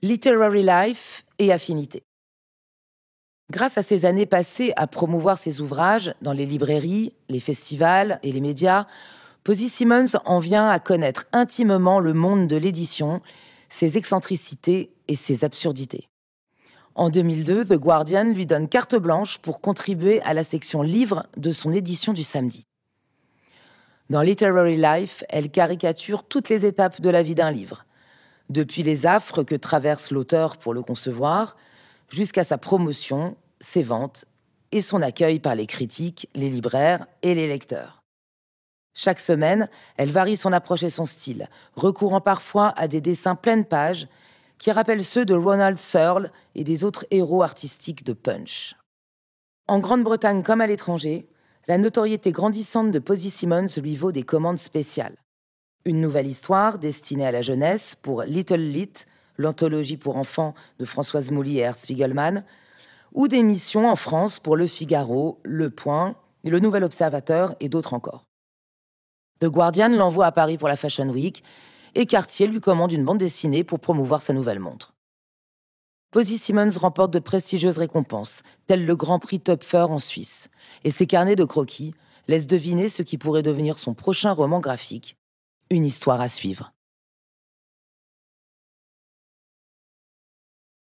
Literary Life et Affinité. Grâce à ses années passées à promouvoir ses ouvrages dans les librairies, les festivals et les médias, Posy Simmons en vient à connaître intimement le monde de l'édition, ses excentricités et ses absurdités. En 2002, The Guardian lui donne carte blanche pour contribuer à la section livres de son édition du samedi. Dans Literary Life, elle caricature toutes les étapes de la vie d'un livre depuis les affres que traverse l'auteur pour le concevoir, jusqu'à sa promotion, ses ventes et son accueil par les critiques, les libraires et les lecteurs. Chaque semaine, elle varie son approche et son style, recourant parfois à des dessins pleines pages qui rappellent ceux de Ronald Searle et des autres héros artistiques de Punch. En Grande-Bretagne comme à l'étranger, la notoriété grandissante de Posy Simmons lui vaut des commandes spéciales. Une nouvelle histoire destinée à la jeunesse pour Little Lit, l'anthologie pour enfants de Françoise Mouly et Spiegelman, ou des missions en France pour Le Figaro, Le Point, Le Nouvel Observateur et d'autres encore. The Guardian l'envoie à Paris pour la Fashion Week et Cartier lui commande une bande dessinée pour promouvoir sa nouvelle montre. Posy Simmons remporte de prestigieuses récompenses, telles le Grand Prix Topfer en Suisse, et ses carnets de croquis laissent deviner ce qui pourrait devenir son prochain roman graphique, une histoire à suivre.